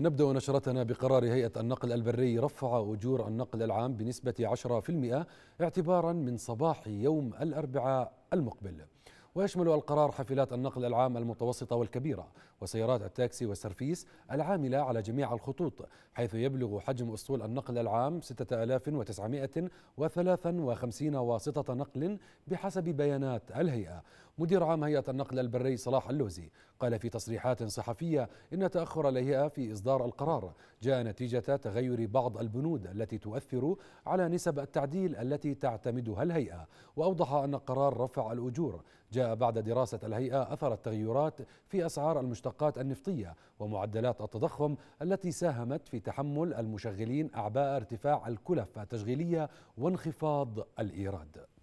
نبدأ نشرتنا بقرار هيئة النقل البري رفع أجور النقل العام بنسبة 10% اعتبارا من صباح يوم الأربعاء المقبل ويشمل القرار حافلات النقل العام المتوسطة والكبيرة وسيارات التاكسي والسرفيس العاملة على جميع الخطوط حيث يبلغ حجم أسطول النقل العام 6953 واسطة نقل بحسب بيانات الهيئة مدير عام هيئة النقل البري صلاح اللوزي قال في تصريحات صحفية إن تأخر الهيئة في إصدار القرار جاء نتيجة تغير بعض البنود التي تؤثر على نسب التعديل التي تعتمدها الهيئة وأوضح أن قرار رفع الأجور جاء بعد دراسة الهيئة أثر التغيرات في أسعار المشتقات النفطية ومعدلات التضخم التي ساهمت في تحمل المشغلين أعباء ارتفاع الكلف التشغيلية وانخفاض الإيراد